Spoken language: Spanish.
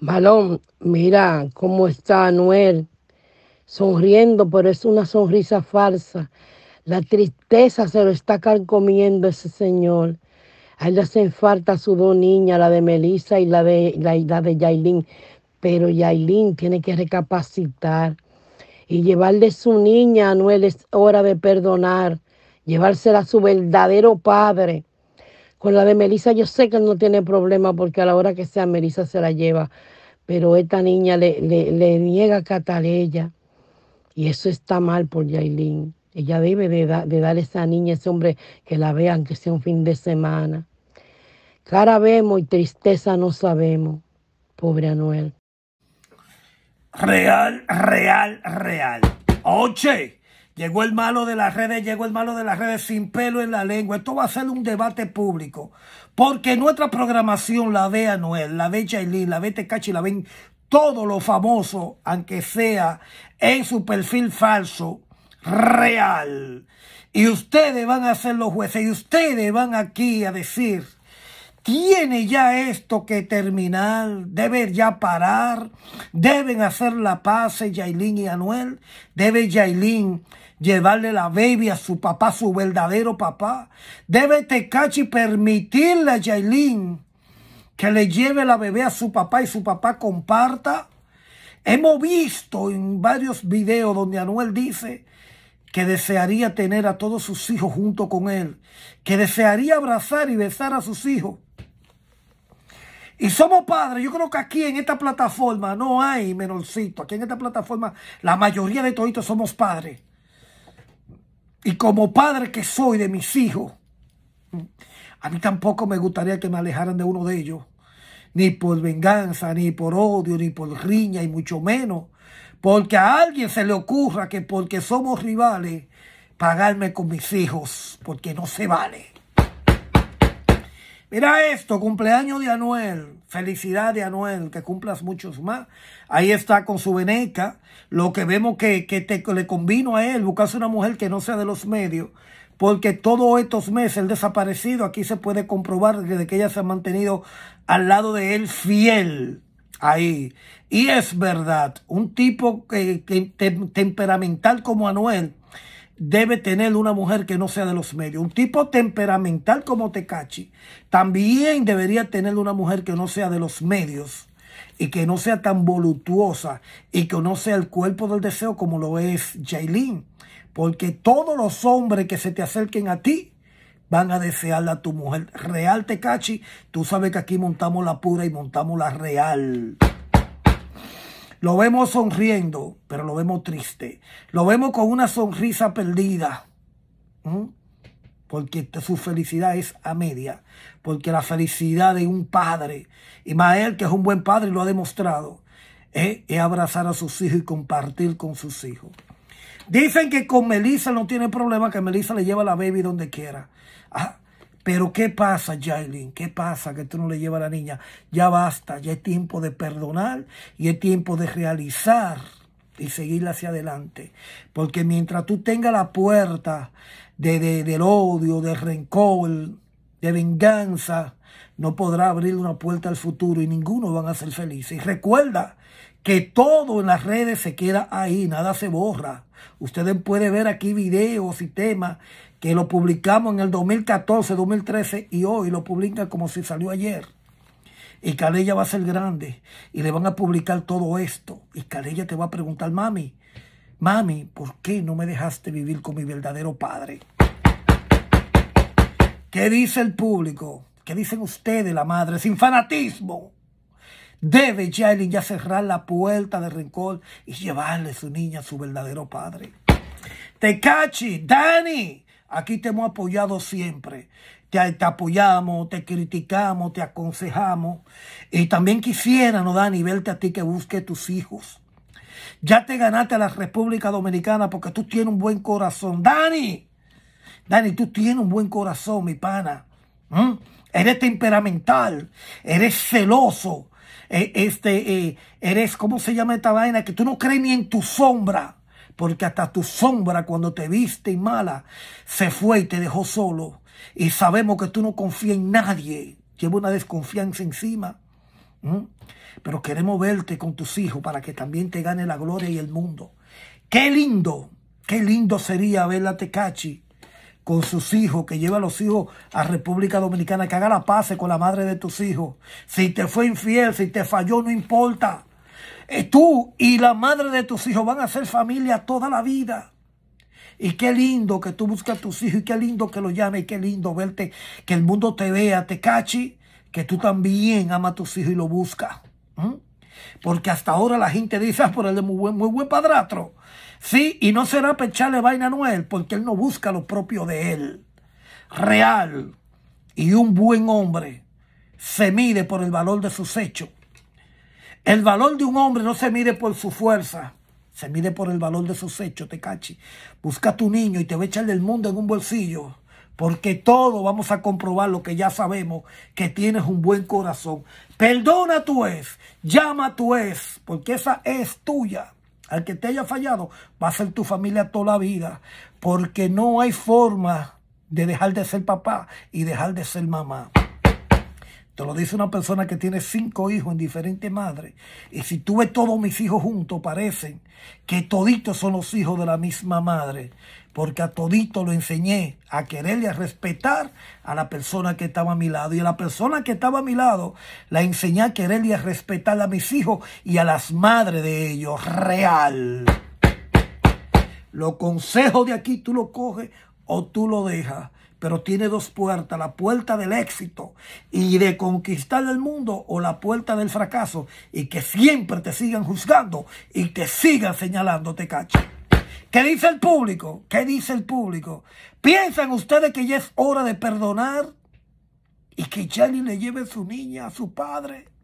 Malón, mira cómo está Anuel, sonriendo, pero es una sonrisa falsa. La tristeza se lo está carcomiendo ese señor. A él le hacen falta sus dos niñas, la de Melissa y la de, la, de Yailin. Pero Yailin tiene que recapacitar y llevarle su niña a Anuel es hora de perdonar, llevársela a su verdadero padre, con la de Melissa yo sé que no tiene problema porque a la hora que sea Melissa se la lleva, pero esta niña le, niega a ella. y eso está mal por Yailin. Ella debe de, dar a esa niña, a ese hombre, que la vean, que sea un fin de semana. Cara vemos y tristeza no sabemos. Pobre Anuel. Real, real, real. Oche, Llegó el malo de las redes, llegó el malo de las redes sin pelo en la lengua. Esto va a ser un debate público. Porque nuestra programación, la ve Anuel, la ve y la ve Tecachi, la ven todo lo famoso, aunque sea en su perfil falso, real. Y ustedes van a ser los jueces y ustedes van aquí a decir tiene ya esto que terminar, debe ya parar, deben hacer la paz eh, Yailin y Anuel, debe Yailin llevarle la baby a su papá, su verdadero papá, debe Tecachi permitirle a Yailin que le lleve la bebé a su papá y su papá comparta. Hemos visto en varios videos donde Anuel dice que desearía tener a todos sus hijos junto con él, que desearía abrazar y besar a sus hijos y somos padres. Yo creo que aquí en esta plataforma no hay menorcito. Aquí en esta plataforma la mayoría de toditos somos padres. Y como padre que soy de mis hijos, a mí tampoco me gustaría que me alejaran de uno de ellos. Ni por venganza, ni por odio, ni por riña, y mucho menos. Porque a alguien se le ocurra que porque somos rivales, pagarme con mis hijos, porque no se vale. Mira esto, cumpleaños de Anuel. felicidad de Anuel, que cumplas muchos más. Ahí está con su veneca. Lo que vemos que, que le convino a él, buscarse una mujer que no sea de los medios porque todos estos meses el desaparecido, aquí se puede comprobar desde que ella se ha mantenido al lado de él fiel. Ahí. Y es verdad, un tipo que, que, temperamental como Anuel, debe tener una mujer que no sea de los medios. Un tipo temperamental como Tecachi también debería tener una mujer que no sea de los medios y que no sea tan voluptuosa y que no sea el cuerpo del deseo como lo es Jailin. Porque todos los hombres que se te acerquen a ti van a desearla a tu mujer. Real Tecachi, tú sabes que aquí montamos la pura y montamos la real. Lo vemos sonriendo, pero lo vemos triste. Lo vemos con una sonrisa perdida. Porque su felicidad es a media. Porque la felicidad de un padre, y mael que es un buen padre, y lo ha demostrado, es abrazar a sus hijos y compartir con sus hijos. Dicen que con Melissa no tiene problema, que Melissa le lleva la baby donde quiera. Pero ¿qué pasa, Jailin? ¿Qué pasa que tú no le llevas a la niña? Ya basta, ya es tiempo de perdonar y es tiempo de realizar y seguir hacia adelante. Porque mientras tú tengas la puerta de, del odio, del rencor, de venganza, no podrá abrir una puerta al futuro y ninguno van a ser felices. Y recuerda que todo en las redes se queda ahí, nada se borra. Ustedes pueden ver aquí videos y temas que lo publicamos en el 2014, 2013 y hoy lo publican como si salió ayer. Y Calella va a ser grande y le van a publicar todo esto. Y Calella te va a preguntar, mami, mami, ¿por qué no me dejaste vivir con mi verdadero padre? ¿Qué dice el público? ¿Qué dicen ustedes, la madre, sin fanatismo. Debe Jailin ya cerrar la puerta de rencor y llevarle su niña a su verdadero padre. ¡Te cachi, Dani, aquí te hemos apoyado siempre. Te, apoyamos, te criticamos, te aconsejamos. Y también quisiera, ¿no, Dani, verte a ti que busque tus hijos. Ya te ganaste a la República Dominicana porque tú tienes un buen corazón. Dani, Dani, tú tienes un buen corazón, mi pana. ¿Mm? eres temperamental, eres celoso, e, este, e, eres, ¿cómo se llama esta vaina? Que tú no crees ni en tu sombra, porque hasta tu sombra cuando te viste y mala, se fue y te dejó solo. Y sabemos que tú no confías en nadie, lleva una desconfianza encima. Pero queremos verte con tus hijos para que también te gane la gloria y el mundo. Qué lindo, qué lindo sería ver a Tecachi con sus hijos, que lleva a los hijos a República Dominicana, que haga la paz con la madre de tus hijos. Si te fue infiel, si te falló, no importa. Eh, tú y la madre de tus hijos van a ser familia toda la vida. Y qué lindo que tú busques a tus hijos y qué lindo que lo llames y qué lindo verte, que el mundo te vea, te cachi, que tú también amas a tus hijos y lo buscas. Porque hasta ahora la gente dice, ah, pero él es muy muy buen padrastro. Sí, y no será pecharle vaina a Noel, porque él no busca lo propio de él. Real y un buen hombre se mide por el valor de sus hechos. El valor de un hombre no se mide por su fuerza, se mide por el valor de sus hechos, te cachi. Busca a tu niño y te va a echar del mundo en un bolsillo. Porque todos vamos a comprobar lo que ya sabemos, que tienes un buen corazón. Perdona tu ex, llama tu es porque esa es tuya al que te haya fallado, va a ser tu familia toda la vida, porque no hay forma de dejar de ser papá y dejar de ser mamá. Te lo dice una persona que tiene cinco hijos en diferentes madres. Y si tuve todos mis hijos juntos, parecen que toditos son los hijos de la misma madre. Porque a todito lo enseñé a querer a respetar a la persona que estaba a mi lado. Y a la persona que estaba a mi lado la enseñé a querer y a respetar a mis hijos y a las madres de ellos. Real. Los consejos de aquí tú lo coges o tú lo dejas pero tiene dos puertas, la puerta del éxito y de conquistar el mundo o la puerta del fracaso y que siempre te sigan juzgando y te sigan señalándote cacho. ¿Qué dice el público? ¿Qué dice el público? ¿Piensan ustedes que ya es hora de perdonar y que Charlie le lleve su niña a su padre?